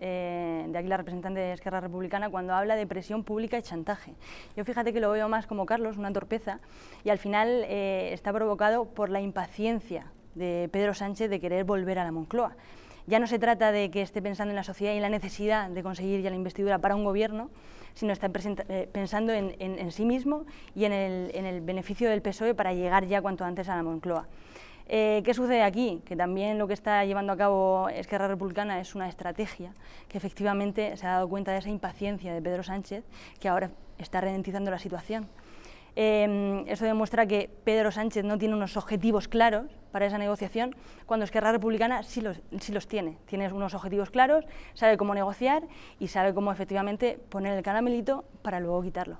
Eh, de aquí la representante de Esquerra Republicana, cuando habla de presión pública y chantaje. Yo fíjate que lo veo más como Carlos, una torpeza, y al final eh, está provocado por la impaciencia de Pedro Sánchez de querer volver a la Moncloa. Ya no se trata de que esté pensando en la sociedad y en la necesidad de conseguir ya la investidura para un gobierno, sino está eh, pensando en, sí mismo y en el beneficio del PSOE para llegar ya cuanto antes a la Moncloa. Eh, ¿Qué sucede aquí? Que también lo que está llevando a cabo Esquerra Republicana es una estrategia que efectivamente se ha dado cuenta de esa impaciencia de Pedro Sánchez que ahora está ralentizando la situación. Em, eso demuestra que Pedro Sánchez no tiene unos objetivos claros para esa negociación, cuando Esquerra Republicana sí los, tiene. Tiene unos objetivos claros, sabe cómo negociar y sabe cómo efectivamente poner el caramelito para luego quitarlo.